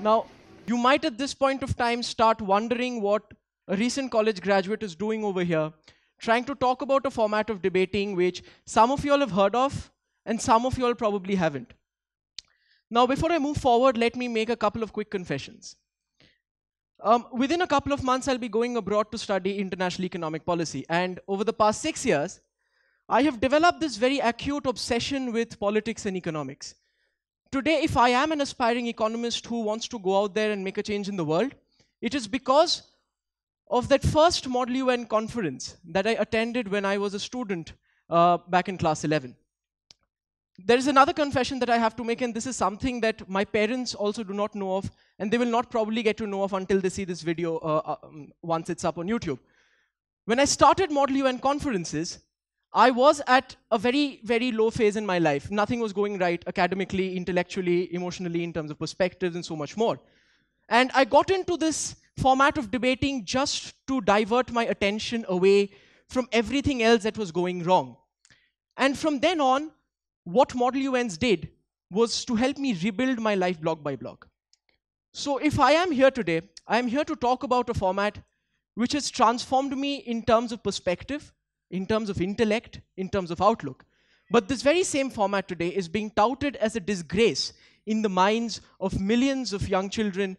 Now, you might at this point of time start wondering what a recent college graduate is doing over here, trying to talk about a format of debating which some of you all have heard of and some of you all probably haven't. Now, before I move forward, let me make a couple of quick confessions. Um, within a couple of months, I'll be going abroad to study international economic policy. And over the past six years, I have developed this very acute obsession with politics and economics today, if I am an aspiring economist who wants to go out there and make a change in the world, it is because of that first Model UN conference that I attended when I was a student uh, back in class 11. There is another confession that I have to make, and this is something that my parents also do not know of, and they will not probably get to know of until they see this video uh, uh um, once it's up on YouTube. When I started Model UN conferences, I was at a very, very low phase in my life. Nothing was going right academically, intellectually, emotionally, in terms of perspectives, and so much more. And I got into this format of debating just to divert my attention away from everything else that was going wrong. And from then on, what Model UNs did was to help me rebuild my life block by block. So if I am here today, I am here to talk about a format which has transformed me in terms of perspective in terms of intellect, in terms of outlook. But this very same format today is being touted as a disgrace in the minds of millions of young children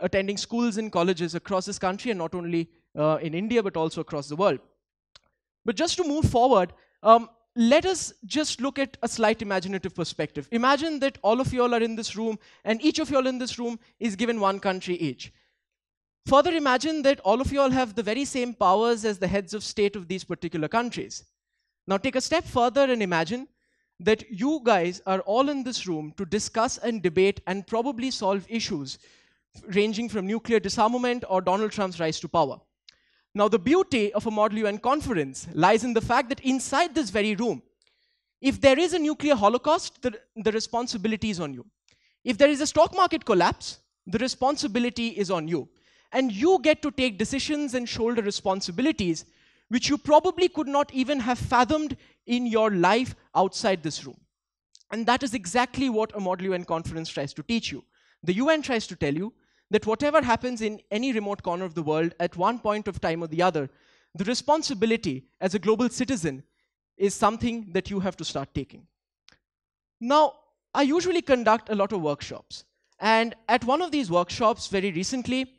attending schools and colleges across this country and not only uh, in India but also across the world. But just to move forward, um, let us just look at a slight imaginative perspective. Imagine that all of you all are in this room and each of you all in this room is given one country each. Further, imagine that all of you all have the very same powers as the heads of state of these particular countries. Now take a step further and imagine that you guys are all in this room to discuss and debate and probably solve issues ranging from nuclear disarmament or Donald Trump's rise to power. Now, the beauty of a Model UN conference lies in the fact that inside this very room, if there is a nuclear holocaust, the, the responsibility is on you. If there is a stock market collapse, the responsibility is on you and you get to take decisions and shoulder responsibilities which you probably could not even have fathomed in your life outside this room. And that is exactly what a Model UN conference tries to teach you. The UN tries to tell you that whatever happens in any remote corner of the world at one point of time or the other, the responsibility as a global citizen is something that you have to start taking. Now, I usually conduct a lot of workshops. And at one of these workshops very recently,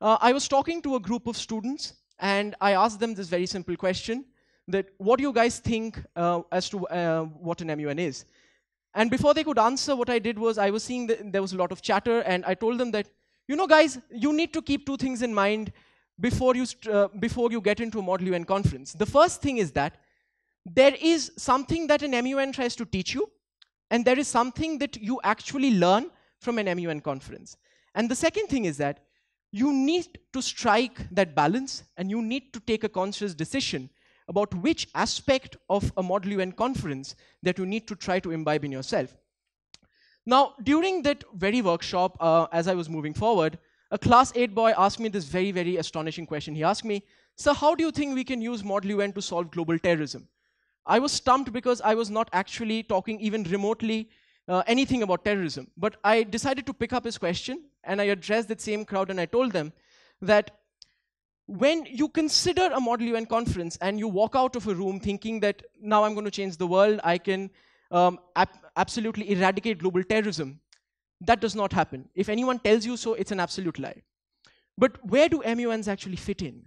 uh, I was talking to a group of students, and I asked them this very simple question, that what do you guys think uh, as to uh, what an MUN is? And before they could answer, what I did was I was seeing that there was a lot of chatter, and I told them that, you know, guys, you need to keep two things in mind before you, uh, before you get into a Model UN conference. The first thing is that there is something that an MUN tries to teach you, and there is something that you actually learn from an MUN conference. And the second thing is that you need to strike that balance and you need to take a conscious decision about which aspect of a Model UN conference that you need to try to imbibe in yourself. Now, during that very workshop, uh, as I was moving forward, a class 8 boy asked me this very, very astonishing question. He asked me, Sir, how do you think we can use Model UN to solve global terrorism? I was stumped because I was not actually talking even remotely uh, anything about terrorism. But I decided to pick up his question and I addressed that same crowd and I told them that when you consider a Model UN conference and you walk out of a room thinking that now I'm going to change the world, I can um, absolutely eradicate global terrorism, that does not happen. If anyone tells you so, it's an absolute lie. But where do MUNs actually fit in?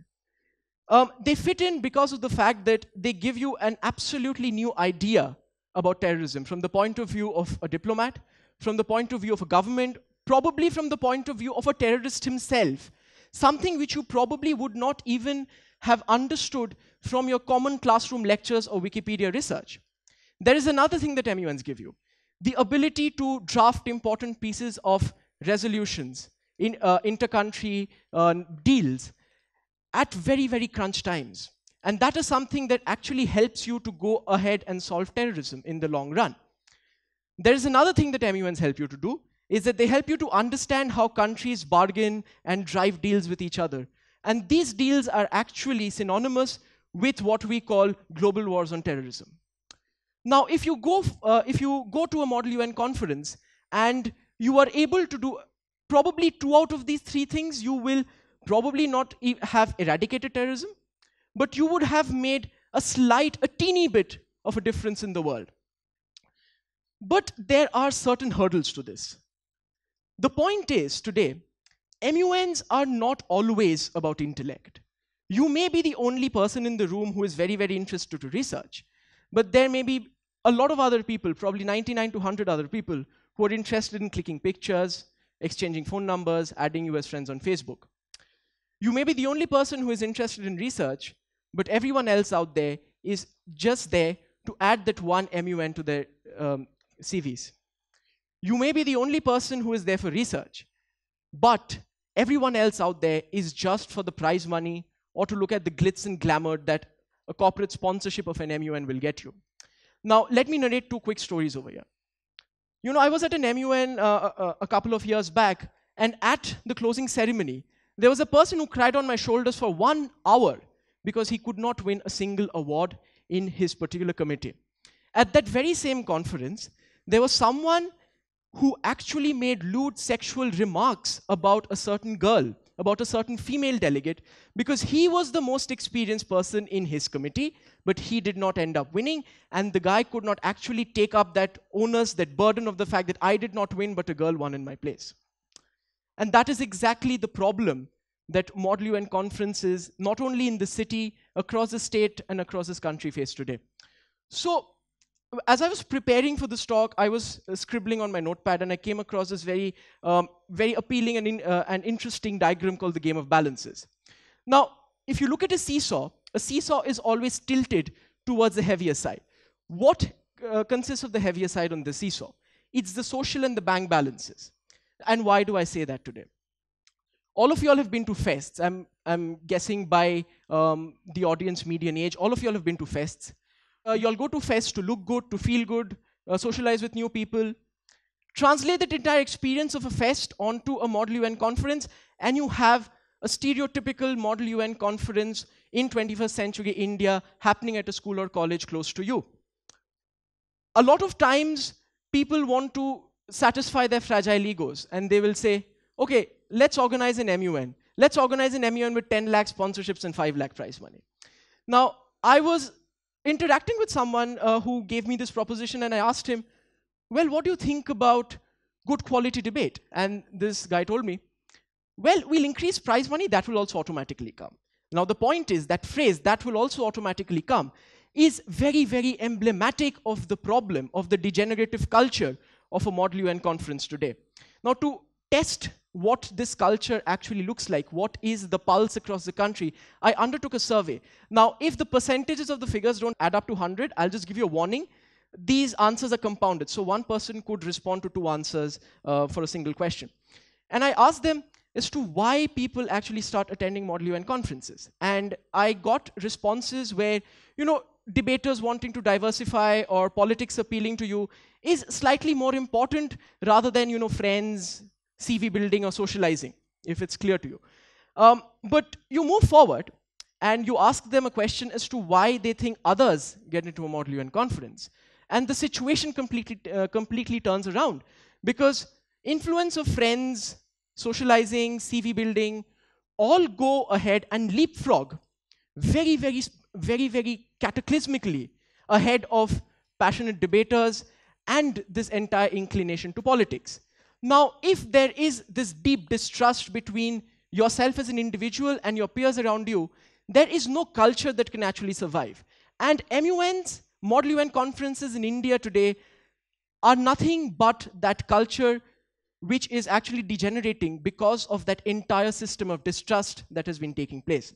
Um, they fit in because of the fact that they give you an absolutely new idea about terrorism from the point of view of a diplomat, from the point of view of a government, probably from the point of view of a terrorist himself, something which you probably would not even have understood from your common classroom lectures or Wikipedia research. There is another thing that MUNs give you, the ability to draft important pieces of resolutions in uh, inter-country uh, deals at very, very crunch times. And that is something that actually helps you to go ahead and solve terrorism in the long run. There is another thing that MUNs help you to do, is that they help you to understand how countries bargain and drive deals with each other. And these deals are actually synonymous with what we call global wars on terrorism. Now, if you go, uh, if you go to a Model UN conference and you are able to do probably two out of these three things, you will probably not e have eradicated terrorism, but you would have made a slight, a teeny bit of a difference in the world. But there are certain hurdles to this. The point is today, MUNs are not always about intellect. You may be the only person in the room who is very, very interested to research, but there may be a lot of other people, probably 99 to 100 other people, who are interested in clicking pictures, exchanging phone numbers, adding you as friends on Facebook. You may be the only person who is interested in research, but everyone else out there is just there to add that one MUN to their um, CVs. You may be the only person who is there for research, but everyone else out there is just for the prize money or to look at the glitz and glamour that a corporate sponsorship of an MUN will get you. Now, let me narrate two quick stories over here. You know, I was at an MUN uh, a, uh, uh, a couple of years back, and at the closing ceremony, there was a person who cried on my shoulders for one hour because he could not win a single award in his particular committee. At that very same conference, there was someone who actually made lewd sexual remarks about a certain girl, about a certain female delegate, because he was the most experienced person in his committee, but he did not end up winning, and the guy could not actually take up that onus, that burden of the fact that I did not win, but a girl won in my place. And that is exactly the problem that Model UN conferences, not only in the city, across the state, and across this country face today. So as I was preparing for this talk, I was uh, scribbling on my notepad and I came across this very, um, very appealing and, in, uh, and interesting diagram called the game of balances. Now, if you look at a seesaw, a seesaw is always tilted towards the heavier side. What uh, consists of the heavier side on the seesaw? It's the social and the bank balances. And why do I say that today? All of y'all have been to fests. I'm, I'm guessing by um, the audience median age, all of y'all have been to fests. Uh, you'll go to fest to look good, to feel good, uh, socialize with new people. Translate that entire experience of a fest onto a Model UN conference, and you have a stereotypical Model UN conference in 21st century India happening at a school or college close to you. A lot of times, people want to satisfy their fragile egos, and they will say, okay, let's organize an MUN. Let's organize an MUN with 10 lakh sponsorships and 5 lakh prize money. Now, I was interacting with someone uh, who gave me this proposition and I asked him, well, what do you think about good quality debate? And this guy told me, well, we'll increase prize money, that will also automatically come. Now the point is that phrase, that will also automatically come, is very, very emblematic of the problem of the degenerative culture of a Model UN conference today. Now to test what this culture actually looks like. What is the pulse across the country? I undertook a survey. Now, if the percentages of the figures don't add up to 100, I'll just give you a warning. These answers are compounded. So one person could respond to two answers uh, for a single question. And I asked them as to why people actually start attending Model UN conferences. And I got responses where, you know, debaters wanting to diversify or politics appealing to you is slightly more important rather than, you know, friends, CV building or socializing, if it's clear to you. Um, but you move forward and you ask them a question as to why they think others get into a Model UN conference. And the situation completely, uh, completely turns around because influence of friends, socializing, CV building, all go ahead and leapfrog very, very, very, very cataclysmically ahead of passionate debaters and this entire inclination to politics. Now, if there is this deep distrust between yourself as an individual and your peers around you, there is no culture that can actually survive. And MUNs, Model UN conferences in India today, are nothing but that culture which is actually degenerating because of that entire system of distrust that has been taking place.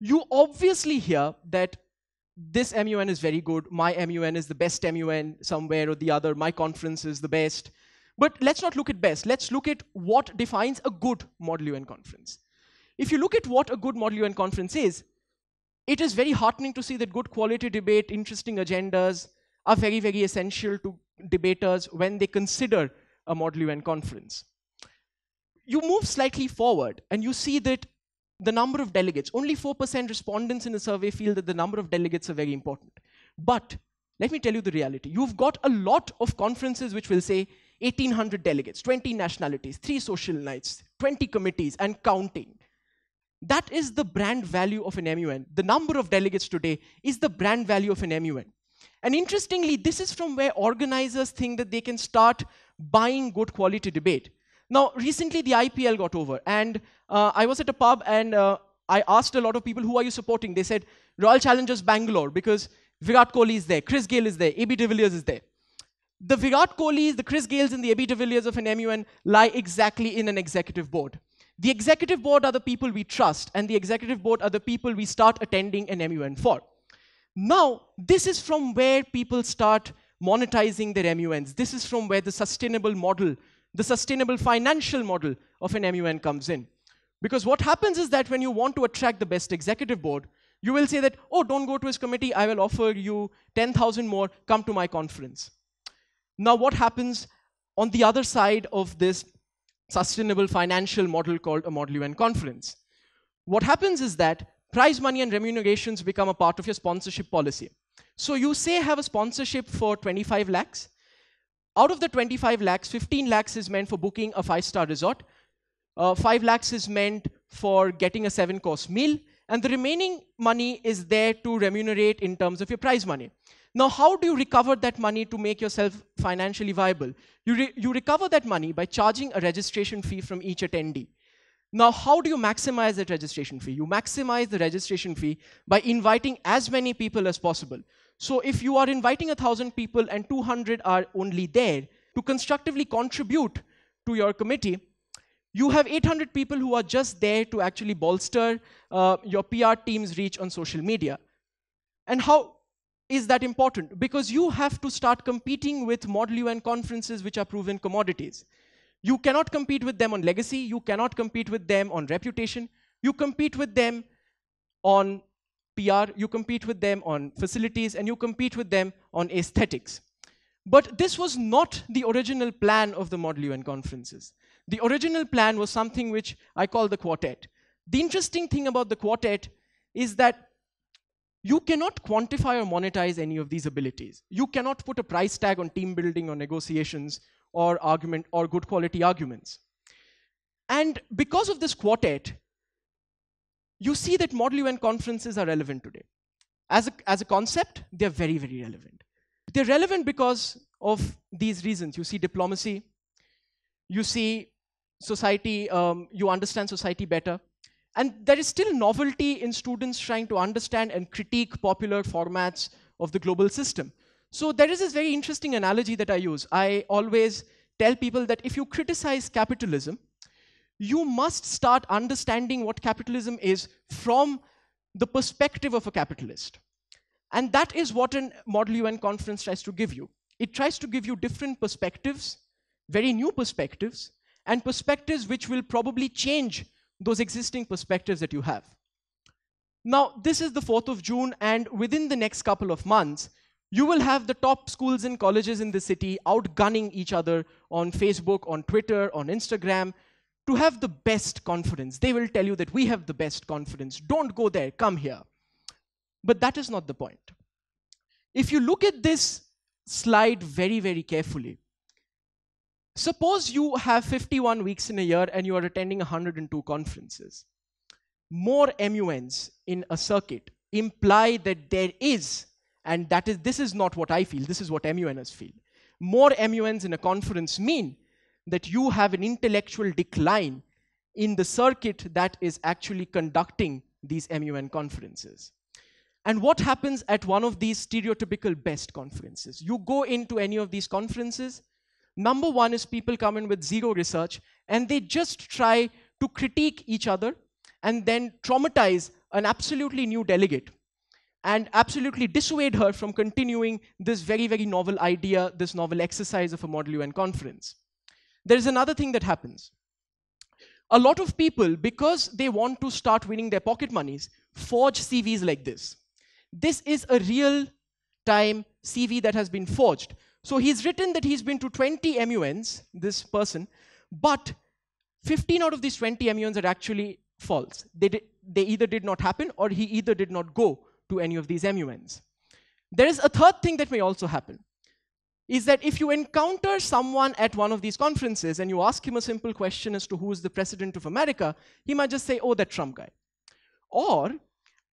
You obviously hear that this MUN is very good, my MUN is the best MUN somewhere or the other, my conference is the best. But let's not look at best. Let's look at what defines a good Model UN conference. If you look at what a good Model UN conference is, it is very heartening to see that good quality debate, interesting agendas are very, very essential to debaters when they consider a Model UN conference. You move slightly forward and you see that the number of delegates, only 4% respondents in the survey feel that the number of delegates are very important. But let me tell you the reality. You've got a lot of conferences which will say, 1,800 delegates, 20 nationalities, three social nights, 20 committees, and counting. That is the brand value of an MUN. The number of delegates today is the brand value of an MUN. And interestingly, this is from where organizers think that they can start buying good quality debate. Now, recently the IPL got over, and uh, I was at a pub and uh, I asked a lot of people, who are you supporting? They said, Royal Challengers Bangalore, because Virat Kohli is there, Chris Gale is there, AB de Villiers is there the Virat Kohlis, the Chris Gales, and the Abhi Villiers of an MUN lie exactly in an executive board. The executive board are the people we trust, and the executive board are the people we start attending an MUN for. Now, this is from where people start monetizing their MUNs. This is from where the sustainable model, the sustainable financial model of an MUN comes in. Because what happens is that when you want to attract the best executive board, you will say that, oh, don't go to his committee, I will offer you 10,000 more, come to my conference. Now, what happens on the other side of this sustainable financial model called a Model UN conference? What happens is that prize money and remunerations become a part of your sponsorship policy. So you say have a sponsorship for 25 lakhs. Out of the 25 lakhs, 15 lakhs is meant for booking a five-star resort. Uh, 5 lakhs is meant for getting a seven-course meal. And the remaining money is there to remunerate in terms of your prize money. Now, how do you recover that money to make yourself financially viable? You, re you recover that money by charging a registration fee from each attendee. Now, how do you maximize that registration fee? You maximize the registration fee by inviting as many people as possible. So if you are inviting 1,000 people and 200 are only there to constructively contribute to your committee, you have 800 people who are just there to actually bolster uh, your PR team's reach on social media. And how, is that important? Because you have to start competing with Model U.N. conferences which are proven commodities. You cannot compete with them on legacy. You cannot compete with them on reputation. You compete with them on PR. You compete with them on facilities. And you compete with them on aesthetics. But this was not the original plan of the Model UN conferences. The original plan was something which I call the quartet. The interesting thing about the quartet is that you cannot quantify or monetize any of these abilities. You cannot put a price tag on team building or negotiations or argument or good quality arguments. And because of this quartet, you see that Model UN conferences are relevant today. As a, as a concept, they're very, very relevant. They're relevant because of these reasons. You see diplomacy, you see society, um, you understand society better, and there is still novelty in students trying to understand and critique popular formats of the global system. So there is this very interesting analogy that I use. I always tell people that if you criticize capitalism, you must start understanding what capitalism is from the perspective of a capitalist. And that is what a Model UN conference tries to give you. It tries to give you different perspectives, very new perspectives, and perspectives which will probably change those existing perspectives that you have. Now, this is the 4th of June, and within the next couple of months, you will have the top schools and colleges in the city outgunning each other on Facebook, on Twitter, on Instagram to have the best confidence. They will tell you that we have the best confidence. Don't go there, come here. But that is not the point. If you look at this slide very, very carefully, Suppose you have 51 weeks in a year and you are attending 102 conferences. More MUNs in a circuit imply that there is, and that is this is not what I feel, this is what MUNers feel. More MUNs in a conference mean that you have an intellectual decline in the circuit that is actually conducting these MUN conferences. And what happens at one of these stereotypical best conferences? You go into any of these conferences, Number one is people come in with zero research and they just try to critique each other and then traumatize an absolutely new delegate and absolutely dissuade her from continuing this very, very novel idea, this novel exercise of a Model UN conference. There's another thing that happens. A lot of people, because they want to start winning their pocket monies, forge CVs like this. This is a real time CV that has been forged. So he's written that he's been to 20 MUNs, this person, but 15 out of these 20 MUNs are actually false. They, they either did not happen or he either did not go to any of these MUNs. There is a third thing that may also happen is that if you encounter someone at one of these conferences and you ask him a simple question as to who is the president of America, he might just say, oh, that Trump guy. Or,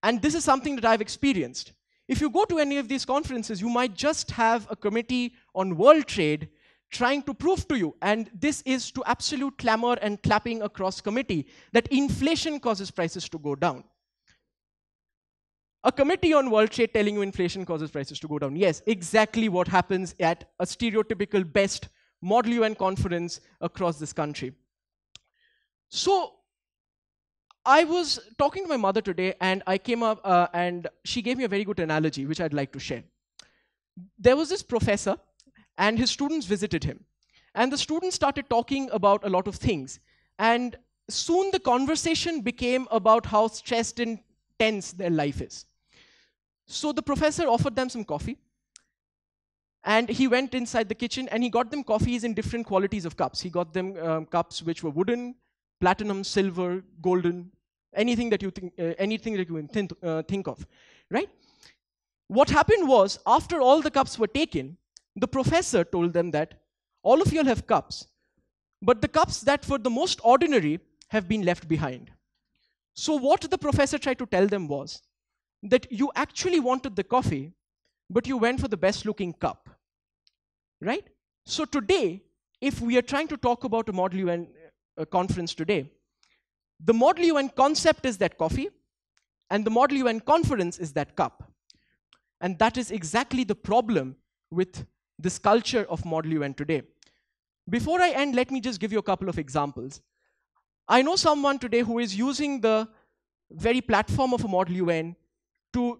and this is something that I've experienced, if you go to any of these conferences, you might just have a committee on world trade trying to prove to you, and this is to absolute clamor and clapping across committee, that inflation causes prices to go down. A committee on world trade telling you inflation causes prices to go down. Yes, exactly what happens at a stereotypical best model UN conference across this country. So I was talking to my mother today, and I came up uh, and she gave me a very good analogy, which I'd like to share. There was this professor, and his students visited him. And the students started talking about a lot of things. And soon the conversation became about how stressed and tense their life is. So the professor offered them some coffee. And he went inside the kitchen and he got them coffees in different qualities of cups. He got them um, cups which were wooden, platinum, silver, golden, anything that you think, uh, anything that you think, uh, think of, right? What happened was, after all the cups were taken, the professor told them that all of you all have cups, but the cups that for the most ordinary have been left behind. So what the professor tried to tell them was that you actually wanted the coffee, but you went for the best looking cup, right? So today, if we are trying to talk about a Model UN uh, conference today, the Model UN concept is that coffee, and the Model UN conference is that cup. And that is exactly the problem with this culture of Model UN today. Before I end, let me just give you a couple of examples. I know someone today who is using the very platform of a Model UN to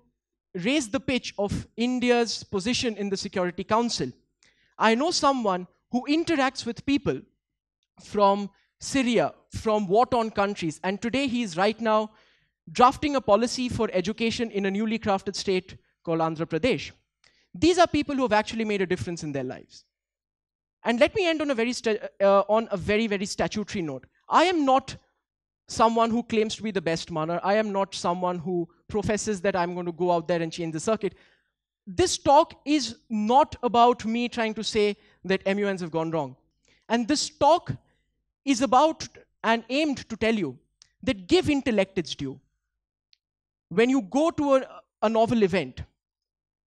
raise the pitch of India's position in the Security Council. I know someone who interacts with people from Syria from war torn countries. And today he is right now drafting a policy for education in a newly crafted state called Andhra Pradesh. These are people who have actually made a difference in their lives. And let me end on a very, uh, on a very, very statutory note. I am not someone who claims to be the best manner. I am not someone who professes that I'm going to go out there and change the circuit. This talk is not about me trying to say that MUNs have gone wrong. And this talk is about and aimed to tell you that give intellect its due. When you go to a, a novel event,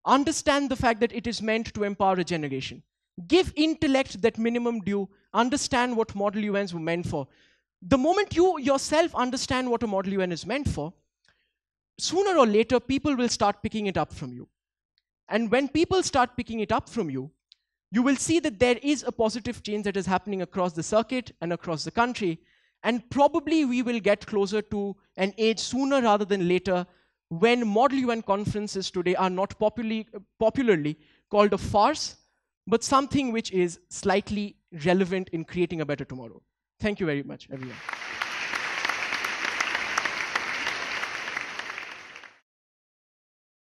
understand the fact that it is meant to empower a generation. Give intellect that minimum due. Understand what Model UNs were meant for. The moment you yourself understand what a Model UN is meant for, sooner or later, people will start picking it up from you. And when people start picking it up from you, you will see that there is a positive change that is happening across the circuit and across the country. And probably we will get closer to an age sooner rather than later when Model UN conferences today are not popularly, popularly called a farce, but something which is slightly relevant in creating a better tomorrow. Thank you very much, everyone.